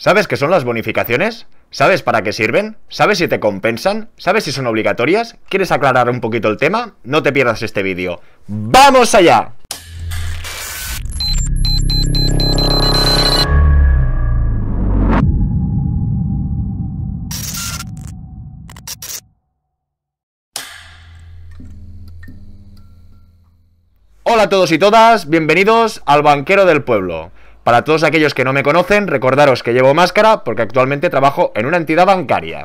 ¿Sabes qué son las bonificaciones? ¿Sabes para qué sirven? ¿Sabes si te compensan? ¿Sabes si son obligatorias? ¿Quieres aclarar un poquito el tema? No te pierdas este vídeo. ¡Vamos allá! Hola a todos y todas, bienvenidos al Banquero del Pueblo. Para todos aquellos que no me conocen, recordaros que llevo máscara porque actualmente trabajo en una entidad bancaria.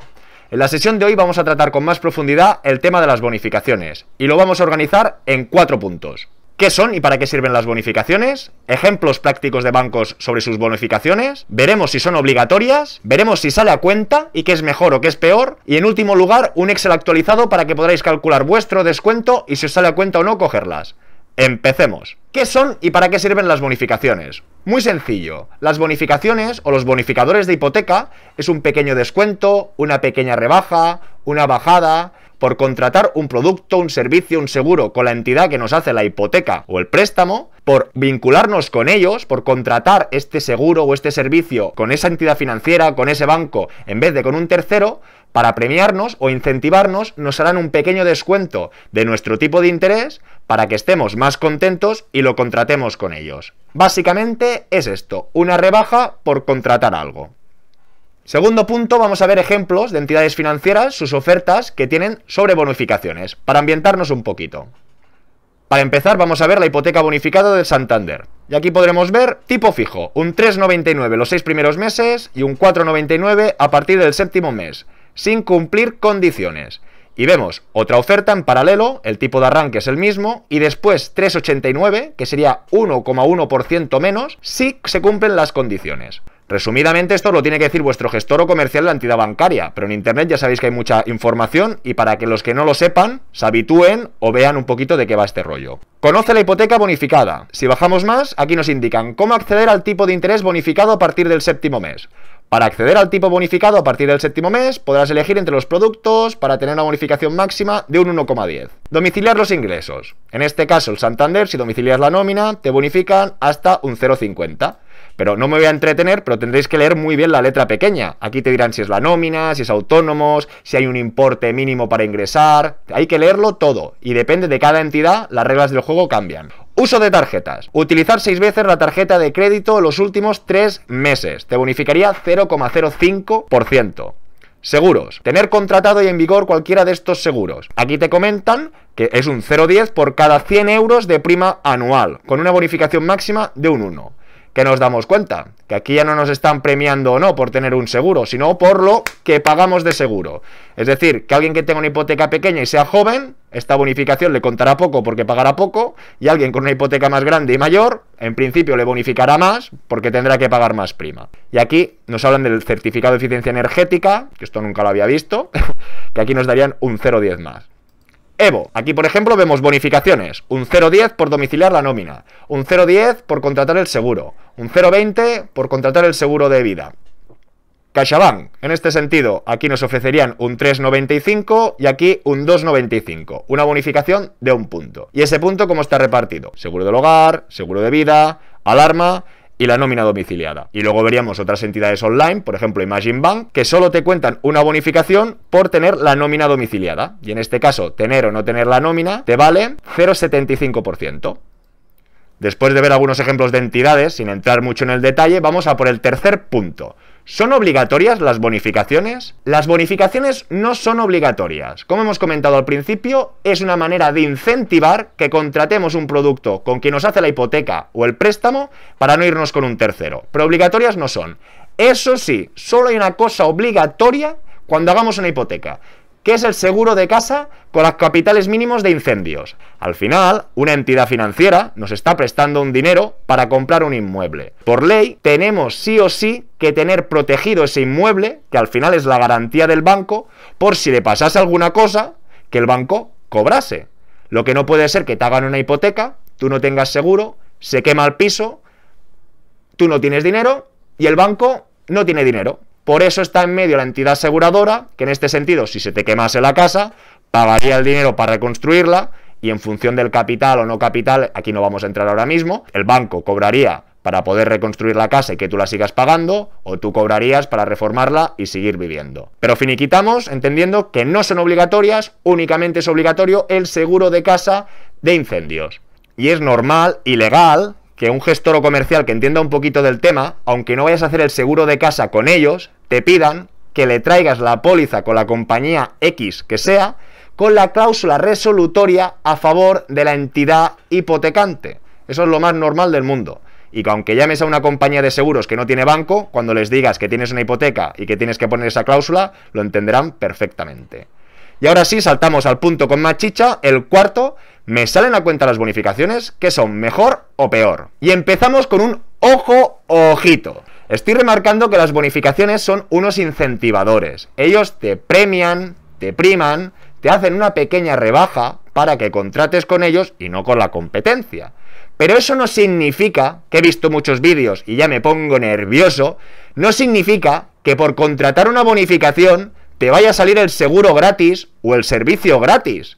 En la sesión de hoy vamos a tratar con más profundidad el tema de las bonificaciones y lo vamos a organizar en cuatro puntos. ¿Qué son y para qué sirven las bonificaciones? Ejemplos prácticos de bancos sobre sus bonificaciones. Veremos si son obligatorias. Veremos si sale a cuenta y qué es mejor o qué es peor. Y en último lugar, un Excel actualizado para que podáis calcular vuestro descuento y si os sale a cuenta o no cogerlas. Empecemos. ¿Qué son y para qué sirven las bonificaciones? Muy sencillo. Las bonificaciones o los bonificadores de hipoteca es un pequeño descuento, una pequeña rebaja, una bajada por contratar un producto, un servicio, un seguro con la entidad que nos hace la hipoteca o el préstamo, por vincularnos con ellos, por contratar este seguro o este servicio con esa entidad financiera, con ese banco, en vez de con un tercero, para premiarnos o incentivarnos, nos harán un pequeño descuento de nuestro tipo de interés para que estemos más contentos y lo contratemos con ellos. Básicamente es esto, una rebaja por contratar algo. Segundo punto, vamos a ver ejemplos de entidades financieras, sus ofertas que tienen sobre bonificaciones, para ambientarnos un poquito. Para empezar, vamos a ver la hipoteca bonificada del Santander. Y aquí podremos ver tipo fijo, un 3,99 los seis primeros meses y un 4,99 a partir del séptimo mes, sin cumplir condiciones. Y vemos otra oferta en paralelo, el tipo de arranque es el mismo, y después 3,89, que sería 1,1% menos, si se cumplen las condiciones. Resumidamente, esto lo tiene que decir vuestro gestor o comercial de la entidad bancaria, pero en Internet ya sabéis que hay mucha información y para que los que no lo sepan se habitúen o vean un poquito de qué va este rollo. Conoce la hipoteca bonificada. Si bajamos más, aquí nos indican cómo acceder al tipo de interés bonificado a partir del séptimo mes. Para acceder al tipo bonificado a partir del séptimo mes, podrás elegir entre los productos para tener una bonificación máxima de un 1,10. Domiciliar los ingresos. En este caso, el Santander, si domicilias la nómina, te bonifican hasta un 0,50. Pero no me voy a entretener, pero tendréis que leer muy bien la letra pequeña. Aquí te dirán si es la nómina, si es autónomos, si hay un importe mínimo para ingresar. Hay que leerlo todo y depende de cada entidad, las reglas del juego cambian. Uso de tarjetas. Utilizar seis veces la tarjeta de crédito los últimos tres meses. Te bonificaría 0,05%. Seguros. Tener contratado y en vigor cualquiera de estos seguros. Aquí te comentan que es un 0,10 por cada 100 euros de prima anual, con una bonificación máxima de un 1 que nos damos cuenta, que aquí ya no nos están premiando o no por tener un seguro, sino por lo que pagamos de seguro. Es decir, que alguien que tenga una hipoteca pequeña y sea joven, esta bonificación le contará poco porque pagará poco, y alguien con una hipoteca más grande y mayor, en principio le bonificará más porque tendrá que pagar más prima. Y aquí nos hablan del certificado de eficiencia energética, que esto nunca lo había visto, que aquí nos darían un 0,10 más. Evo. Aquí, por ejemplo, vemos bonificaciones. Un 0,10 por domiciliar la nómina. Un 0,10 por contratar el seguro. Un 0,20 por contratar el seguro de vida. CaixaBank, en este sentido, aquí nos ofrecerían un 3,95 y aquí un 2,95, una bonificación de un punto. ¿Y ese punto cómo está repartido? Seguro del hogar, seguro de vida, alarma y la nómina domiciliada. Y luego veríamos otras entidades online, por ejemplo Imagine Bank, que solo te cuentan una bonificación por tener la nómina domiciliada. Y en este caso, tener o no tener la nómina te vale 0,75%. Después de ver algunos ejemplos de entidades, sin entrar mucho en el detalle, vamos a por el tercer punto, ¿Son obligatorias las bonificaciones? Las bonificaciones no son obligatorias. Como hemos comentado al principio, es una manera de incentivar que contratemos un producto con quien nos hace la hipoteca o el préstamo para no irnos con un tercero. Pero obligatorias no son. Eso sí, solo hay una cosa obligatoria cuando hagamos una hipoteca qué es el seguro de casa con los capitales mínimos de incendios. Al final, una entidad financiera nos está prestando un dinero para comprar un inmueble. Por ley, tenemos sí o sí que tener protegido ese inmueble, que al final es la garantía del banco, por si le pasase alguna cosa, que el banco cobrase. Lo que no puede ser que te hagan una hipoteca, tú no tengas seguro, se quema el piso, tú no tienes dinero y el banco no tiene dinero. Por eso está en medio la entidad aseguradora, que en este sentido, si se te quemase la casa, pagaría el dinero para reconstruirla y en función del capital o no capital, aquí no vamos a entrar ahora mismo, el banco cobraría para poder reconstruir la casa y que tú la sigas pagando, o tú cobrarías para reformarla y seguir viviendo. Pero finiquitamos entendiendo que no son obligatorias, únicamente es obligatorio el seguro de casa de incendios. Y es normal y legal que un gestor o comercial que entienda un poquito del tema, aunque no vayas a hacer el seguro de casa con ellos, te pidan que le traigas la póliza con la compañía X que sea, con la cláusula resolutoria a favor de la entidad hipotecante. Eso es lo más normal del mundo. Y que aunque llames a una compañía de seguros que no tiene banco, cuando les digas que tienes una hipoteca y que tienes que poner esa cláusula, lo entenderán perfectamente. Y ahora sí, saltamos al punto con más chicha, el cuarto, ¿Me salen a cuenta las bonificaciones? ¿Qué son? ¿Mejor o peor? Y empezamos con un ojo ojito. Estoy remarcando que las bonificaciones son unos incentivadores. Ellos te premian, te priman, te hacen una pequeña rebaja para que contrates con ellos y no con la competencia. Pero eso no significa, que he visto muchos vídeos y ya me pongo nervioso, no significa que por contratar una bonificación te vaya a salir el seguro gratis o el servicio gratis.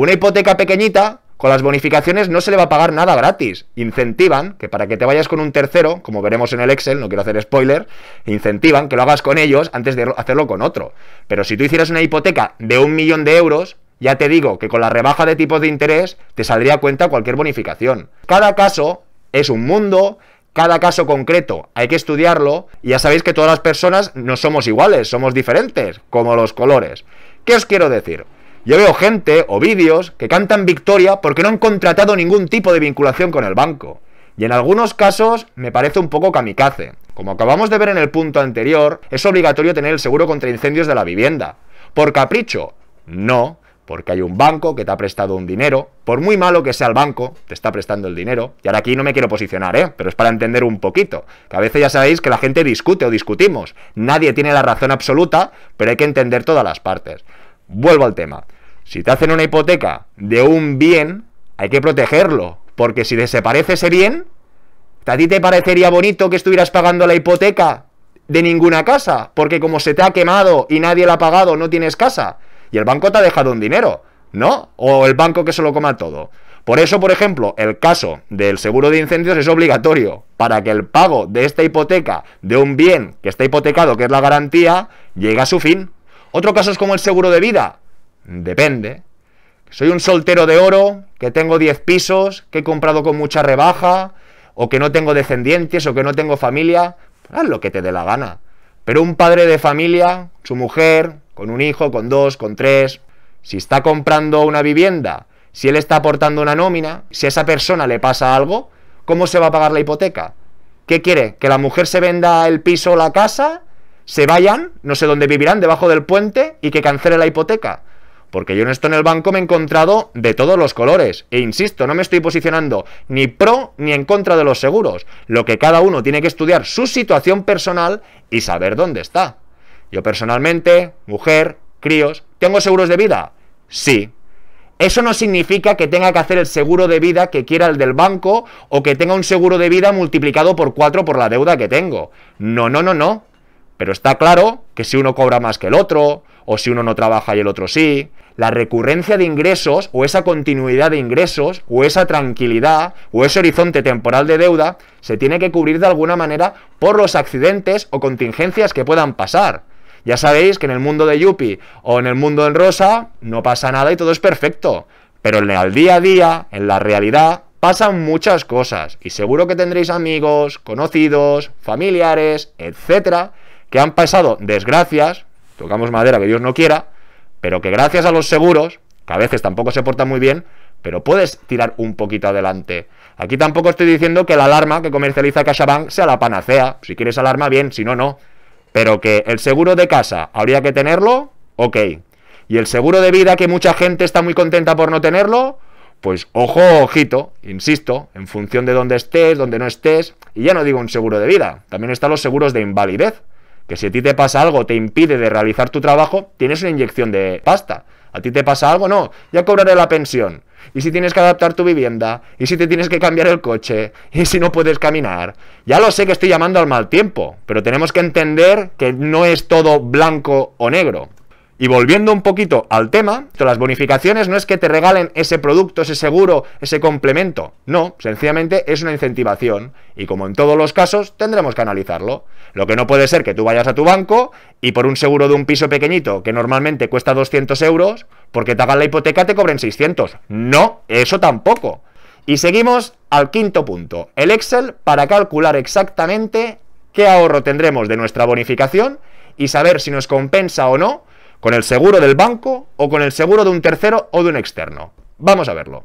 Una hipoteca pequeñita, con las bonificaciones no se le va a pagar nada gratis. Incentivan que para que te vayas con un tercero, como veremos en el Excel, no quiero hacer spoiler, incentivan que lo hagas con ellos antes de hacerlo con otro. Pero si tú hicieras una hipoteca de un millón de euros, ya te digo que con la rebaja de tipos de interés te saldría cuenta cualquier bonificación. Cada caso es un mundo, cada caso concreto hay que estudiarlo y ya sabéis que todas las personas no somos iguales, somos diferentes, como los colores. ¿Qué os quiero decir? Yo veo gente o vídeos que cantan victoria porque no han contratado ningún tipo de vinculación con el banco. Y en algunos casos me parece un poco kamikaze. Como acabamos de ver en el punto anterior, es obligatorio tener el seguro contra incendios de la vivienda. ¿Por capricho? No, porque hay un banco que te ha prestado un dinero. Por muy malo que sea el banco, te está prestando el dinero. Y ahora aquí no me quiero posicionar, ¿eh? Pero es para entender un poquito. Que a veces ya sabéis que la gente discute o discutimos. Nadie tiene la razón absoluta, pero hay que entender todas las partes vuelvo al tema. Si te hacen una hipoteca de un bien, hay que protegerlo, porque si desaparece ese bien, ¿a ti te parecería bonito que estuvieras pagando la hipoteca de ninguna casa? Porque como se te ha quemado y nadie la ha pagado, no tienes casa. Y el banco te ha dejado un dinero, ¿no? O el banco que se lo coma todo. Por eso, por ejemplo, el caso del seguro de incendios es obligatorio para que el pago de esta hipoteca de un bien que está hipotecado, que es la garantía, llegue a su fin. Otro caso es como el seguro de vida. Depende. Soy un soltero de oro, que tengo 10 pisos, que he comprado con mucha rebaja, o que no tengo descendientes, o que no tengo familia. Haz lo que te dé la gana. Pero un padre de familia, su mujer, con un hijo, con dos, con tres, si está comprando una vivienda, si él está aportando una nómina, si a esa persona le pasa algo, ¿cómo se va a pagar la hipoteca? ¿Qué quiere? ¿Que la mujer se venda el piso o la casa? se vayan, no sé dónde vivirán, debajo del puente y que cancele la hipoteca. Porque yo en esto en el banco me he encontrado de todos los colores. E insisto, no me estoy posicionando ni pro ni en contra de los seguros. Lo que cada uno tiene que estudiar su situación personal y saber dónde está. Yo personalmente, mujer, críos, ¿tengo seguros de vida? Sí. Eso no significa que tenga que hacer el seguro de vida que quiera el del banco o que tenga un seguro de vida multiplicado por cuatro por la deuda que tengo. No, no, no, no. Pero está claro que si uno cobra más que el otro, o si uno no trabaja y el otro sí, la recurrencia de ingresos, o esa continuidad de ingresos, o esa tranquilidad, o ese horizonte temporal de deuda, se tiene que cubrir de alguna manera por los accidentes o contingencias que puedan pasar. Ya sabéis que en el mundo de Yuppie o en el mundo en Rosa no pasa nada y todo es perfecto. Pero en el día a día, en la realidad, pasan muchas cosas. Y seguro que tendréis amigos, conocidos, familiares, etcétera, que han pasado desgracias, tocamos madera que Dios no quiera, pero que gracias a los seguros, que a veces tampoco se portan muy bien, pero puedes tirar un poquito adelante. Aquí tampoco estoy diciendo que la alarma que comercializa Cashabank sea la panacea. Si quieres alarma, bien, si no, no. Pero que el seguro de casa habría que tenerlo, ok. Y el seguro de vida que mucha gente está muy contenta por no tenerlo, pues ojo, ojito, insisto, en función de dónde estés, dónde no estés. Y ya no digo un seguro de vida, también están los seguros de invalidez que si a ti te pasa algo, te impide de realizar tu trabajo, tienes una inyección de pasta. A ti te pasa algo, no, ya cobraré la pensión. Y si tienes que adaptar tu vivienda, y si te tienes que cambiar el coche, y si no puedes caminar. Ya lo sé que estoy llamando al mal tiempo, pero tenemos que entender que no es todo blanco o negro. Y volviendo un poquito al tema, las bonificaciones no es que te regalen ese producto, ese seguro, ese complemento. No, sencillamente es una incentivación. Y como en todos los casos, tendremos que analizarlo. Lo que no puede ser que tú vayas a tu banco y por un seguro de un piso pequeñito, que normalmente cuesta 200 euros, porque te hagan la hipoteca te cobren 600. No, eso tampoco. Y seguimos al quinto punto, el Excel para calcular exactamente qué ahorro tendremos de nuestra bonificación y saber si nos compensa o no ¿Con el seguro del banco o con el seguro de un tercero o de un externo? Vamos a verlo.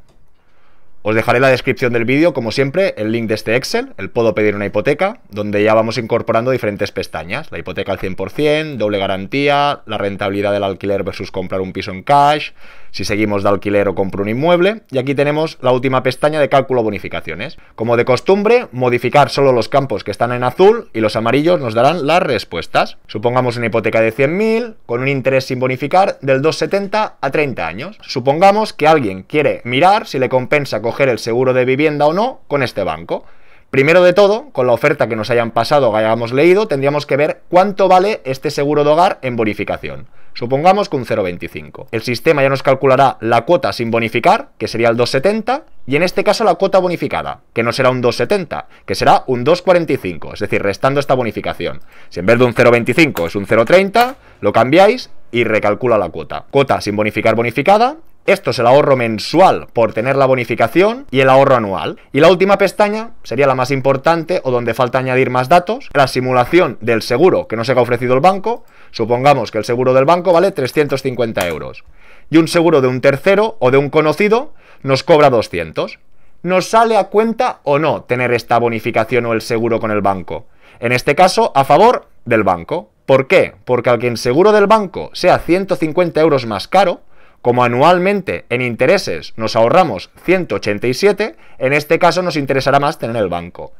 Os dejaré la descripción del vídeo, como siempre, el link de este Excel, el puedo pedir una hipoteca, donde ya vamos incorporando diferentes pestañas. La hipoteca al 100%, doble garantía, la rentabilidad del alquiler versus comprar un piso en cash, si seguimos de alquiler o compro un inmueble. Y aquí tenemos la última pestaña de cálculo bonificaciones. Como de costumbre, modificar solo los campos que están en azul y los amarillos nos darán las respuestas. Supongamos una hipoteca de 100.000 con un interés sin bonificar del 2,70 a 30 años. Supongamos que alguien quiere mirar si le compensa con el seguro de vivienda o no con este banco. Primero de todo, con la oferta que nos hayan pasado o hayamos leído, tendríamos que ver cuánto vale este seguro de hogar en bonificación. Supongamos que un 0,25. El sistema ya nos calculará la cuota sin bonificar, que sería el 2,70, y en este caso la cuota bonificada, que no será un 2,70, que será un 2,45, es decir, restando esta bonificación. Si en vez de un 0,25 es un 0,30, lo cambiáis y recalcula la cuota. Cuota sin bonificar bonificada, esto es el ahorro mensual por tener la bonificación y el ahorro anual. Y la última pestaña sería la más importante o donde falta añadir más datos, la simulación del seguro que nos ha ofrecido el banco. Supongamos que el seguro del banco vale 350 euros y un seguro de un tercero o de un conocido nos cobra 200. ¿Nos sale a cuenta o no tener esta bonificación o el seguro con el banco? En este caso, a favor del banco. ¿Por qué? Porque al que el seguro del banco sea 150 euros más caro, como anualmente en intereses nos ahorramos 187, en este caso nos interesará más tener el banco.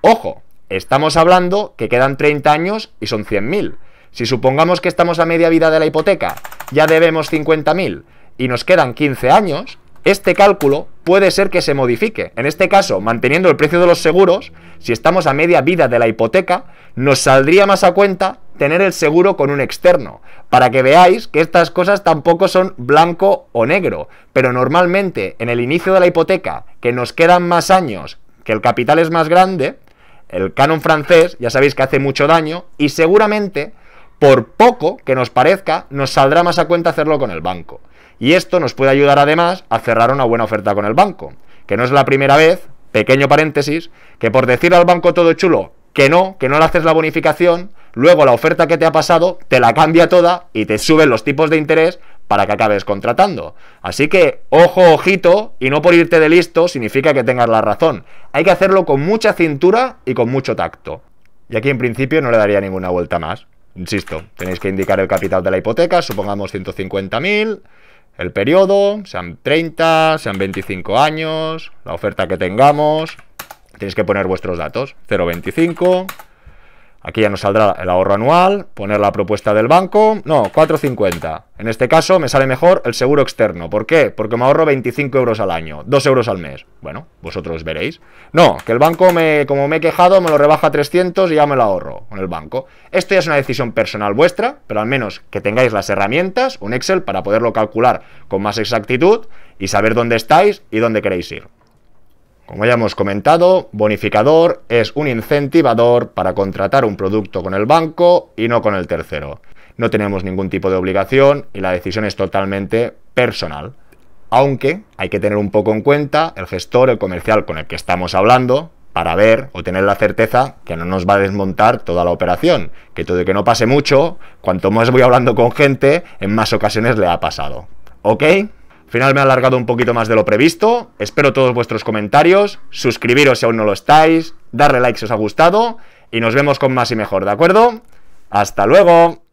Ojo, estamos hablando que quedan 30 años y son 100.000. Si supongamos que estamos a media vida de la hipoteca, ya debemos 50.000 y nos quedan 15 años, este cálculo puede ser que se modifique. En este caso, manteniendo el precio de los seguros, si estamos a media vida de la hipoteca, nos saldría más a cuenta tener el seguro con un externo, para que veáis que estas cosas tampoco son blanco o negro, pero normalmente en el inicio de la hipoteca, que nos quedan más años, que el capital es más grande, el canon francés, ya sabéis que hace mucho daño, y seguramente, por poco que nos parezca, nos saldrá más a cuenta hacerlo con el banco. Y esto nos puede ayudar además a cerrar una buena oferta con el banco, que no es la primera vez, pequeño paréntesis, que por decir al banco todo chulo que no, que no le haces la bonificación, luego la oferta que te ha pasado te la cambia toda y te suben los tipos de interés para que acabes contratando. Así que, ojo, ojito, y no por irte de listo significa que tengas la razón. Hay que hacerlo con mucha cintura y con mucho tacto. Y aquí en principio no le daría ninguna vuelta más. Insisto, tenéis que indicar el capital de la hipoteca, supongamos 150.000 el periodo, sean 30, sean 25 años, la oferta que tengamos. Tenéis que poner vuestros datos. 025 Aquí ya nos saldrá el ahorro anual, poner la propuesta del banco. No, 4,50. En este caso me sale mejor el seguro externo. ¿Por qué? Porque me ahorro 25 euros al año, 2 euros al mes. Bueno, vosotros veréis. No, que el banco, me, como me he quejado, me lo rebaja a 300 y ya me lo ahorro con el banco. Esto ya es una decisión personal vuestra, pero al menos que tengáis las herramientas, un Excel, para poderlo calcular con más exactitud y saber dónde estáis y dónde queréis ir. Como ya hemos comentado, bonificador es un incentivador para contratar un producto con el banco y no con el tercero. No tenemos ningún tipo de obligación y la decisión es totalmente personal. Aunque hay que tener un poco en cuenta el gestor, el comercial con el que estamos hablando, para ver o tener la certeza que no nos va a desmontar toda la operación, que todo que no pase mucho, cuanto más voy hablando con gente, en más ocasiones le ha pasado. ¿Ok? final me ha alargado un poquito más de lo previsto. Espero todos vuestros comentarios. Suscribiros si aún no lo estáis. Darle like si os ha gustado. Y nos vemos con más y mejor, ¿de acuerdo? ¡Hasta luego!